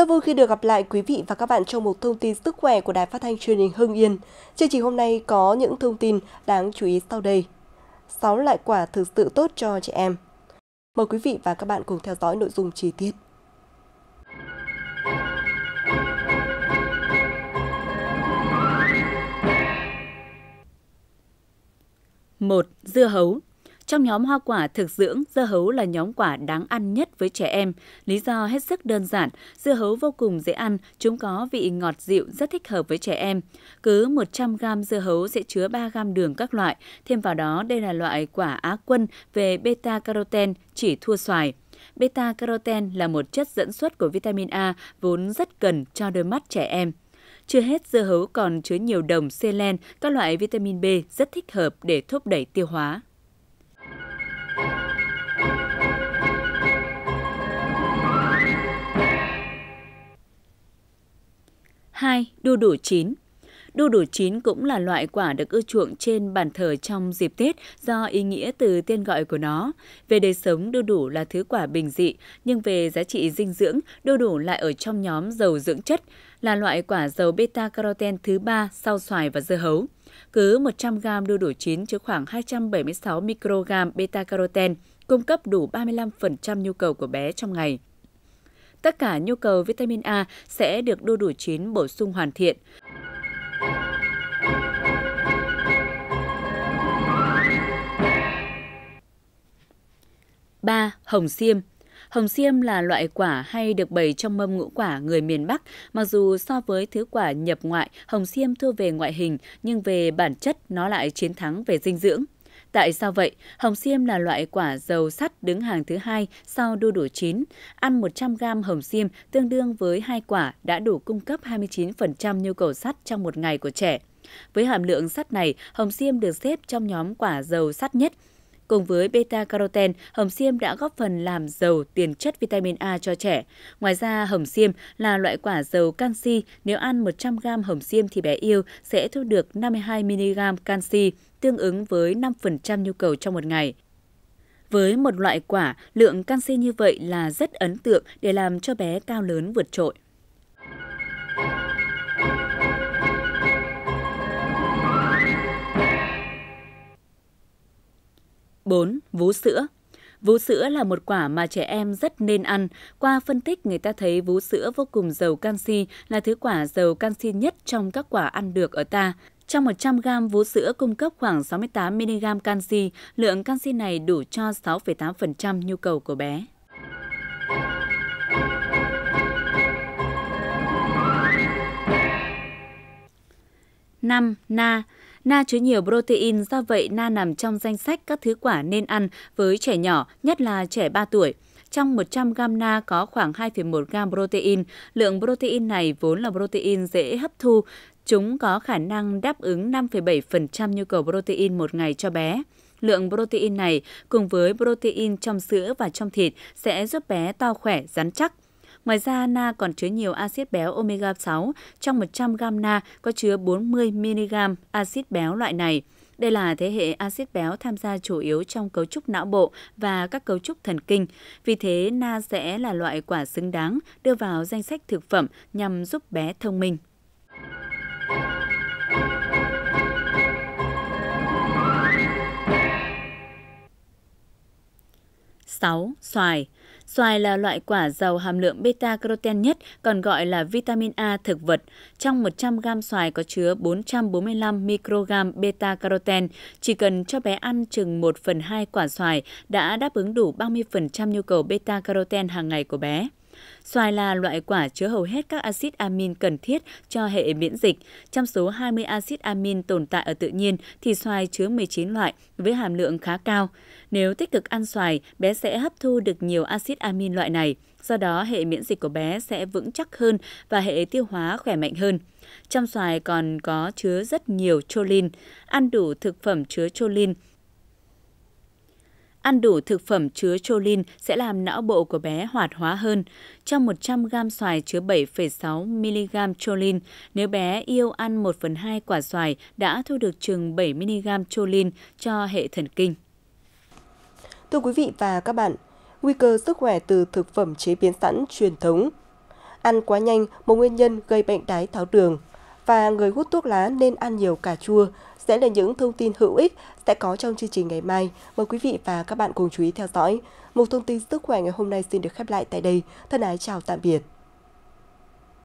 Rất vui khi được gặp lại quý vị và các bạn trong một thông tin sức khỏe của Đài Phát thanh Truyền hình Hưng Yên. Chương trình hôm nay có những thông tin đáng chú ý sau đây. 6 loại quả thực sự tốt cho trẻ em. Mời quý vị và các bạn cùng theo dõi nội dung chi tiết. một Dưa hấu trong nhóm hoa quả thực dưỡng, dưa hấu là nhóm quả đáng ăn nhất với trẻ em. Lý do hết sức đơn giản, dưa hấu vô cùng dễ ăn, chúng có vị ngọt dịu rất thích hợp với trẻ em. Cứ 100 g dưa hấu sẽ chứa 3 g đường các loại, thêm vào đó đây là loại quả á quân về beta carotene chỉ thua xoài. Beta carotene là một chất dẫn xuất của vitamin A vốn rất cần cho đôi mắt trẻ em. Chưa hết, dưa hấu còn chứa nhiều đồng, selen, các loại vitamin B rất thích hợp để thúc đẩy tiêu hóa. 2. Đu đủ chín Đu đủ chín cũng là loại quả được ưa chuộng trên bàn thờ trong dịp Tết do ý nghĩa từ tên gọi của nó. Về đời sống, đu đủ là thứ quả bình dị, nhưng về giá trị dinh dưỡng, đu đủ lại ở trong nhóm giàu dưỡng chất, là loại quả giàu beta-carotene thứ ba sau xoài và dưa hấu. Cứ 100 g đu đủ chín chứa khoảng 276 microgram beta-carotene, cung cấp đủ 35% nhu cầu của bé trong ngày. Tất cả nhu cầu vitamin A sẽ được đu đủ chín bổ sung hoàn thiện. ba Hồng xiêm Hồng xiêm là loại quả hay được bày trong mâm ngũ quả người miền Bắc, mặc dù so với thứ quả nhập ngoại, hồng xiêm thua về ngoại hình, nhưng về bản chất nó lại chiến thắng về dinh dưỡng. Tại sao vậy? Hồng xiêm là loại quả giàu sắt đứng hàng thứ hai sau đu đủ chín. Ăn 100 gram hồng xiêm tương đương với hai quả đã đủ cung cấp 29% nhu cầu sắt trong một ngày của trẻ. Với hàm lượng sắt này, hồng xiêm được xếp trong nhóm quả giàu sắt nhất cùng với beta-carotene, hầm xiêm đã góp phần làm giàu tiền chất vitamin A cho trẻ. Ngoài ra, hầm xiêm là loại quả giàu canxi, nếu ăn 100 g hầm xiêm thì bé yêu sẽ thu được 52mg canxi, tương ứng với 5% nhu cầu trong một ngày. Với một loại quả, lượng canxi như vậy là rất ấn tượng để làm cho bé cao lớn vượt trội. 4. Vú sữa Vú sữa là một quả mà trẻ em rất nên ăn. Qua phân tích, người ta thấy vú sữa vô cùng giàu canxi, là thứ quả giàu canxi nhất trong các quả ăn được ở ta. Trong 100 g vú sữa cung cấp khoảng 68 mg canxi, lượng canxi này đủ cho 6,8% nhu cầu của bé. Năm, na Na chứa nhiều protein, do vậy na nằm trong danh sách các thứ quả nên ăn với trẻ nhỏ, nhất là trẻ 3 tuổi. Trong 100 g na có khoảng 2,1 g protein. Lượng protein này vốn là protein dễ hấp thu, chúng có khả năng đáp ứng 5,7% nhu cầu protein một ngày cho bé. Lượng protein này cùng với protein trong sữa và trong thịt sẽ giúp bé to khỏe, rắn chắc. Ngoài ra, na còn chứa nhiều axit béo omega 6, trong 100 gram na có chứa 40 mg axit béo loại này. Đây là thế hệ axit béo tham gia chủ yếu trong cấu trúc não bộ và các cấu trúc thần kinh. Vì thế, na sẽ là loại quả xứng đáng đưa vào danh sách thực phẩm nhằm giúp bé thông minh. 6. Xoài Xoài là loại quả giàu hàm lượng beta caroten nhất, còn gọi là vitamin A thực vật. Trong 100 gram xoài có chứa 445 microgram beta caroten. Chỉ cần cho bé ăn chừng 1 phần 2 quả xoài đã đáp ứng đủ 30% nhu cầu beta caroten hàng ngày của bé. Xoài là loại quả chứa hầu hết các axit amin cần thiết cho hệ miễn dịch. Trong số 20 axit amin tồn tại ở tự nhiên thì xoài chứa 19 loại với hàm lượng khá cao. Nếu tích cực ăn xoài, bé sẽ hấp thu được nhiều axit amin loại này. Do đó, hệ miễn dịch của bé sẽ vững chắc hơn và hệ tiêu hóa khỏe mạnh hơn. Trong xoài còn có chứa rất nhiều choline. Ăn đủ thực phẩm chứa choline Ăn đủ thực phẩm chứa choline sẽ làm não bộ của bé hoạt hóa hơn. Trong 100 gram xoài chứa 7,6 mg choline, nếu bé yêu ăn 1 phần 2 quả xoài đã thu được chừng 7 mg choline cho hệ thần kinh. Thưa quý vị và các bạn, nguy cơ sức khỏe từ thực phẩm chế biến sẵn truyền thống. Ăn quá nhanh một nguyên nhân gây bệnh đái tháo đường – và người hút thuốc lá nên ăn nhiều cà chua sẽ là những thông tin hữu ích sẽ có trong chương trình ngày mai. Mời quý vị và các bạn cùng chú ý theo dõi. Một thông tin sức khỏe ngày hôm nay xin được khép lại tại đây. Thân ái chào tạm biệt.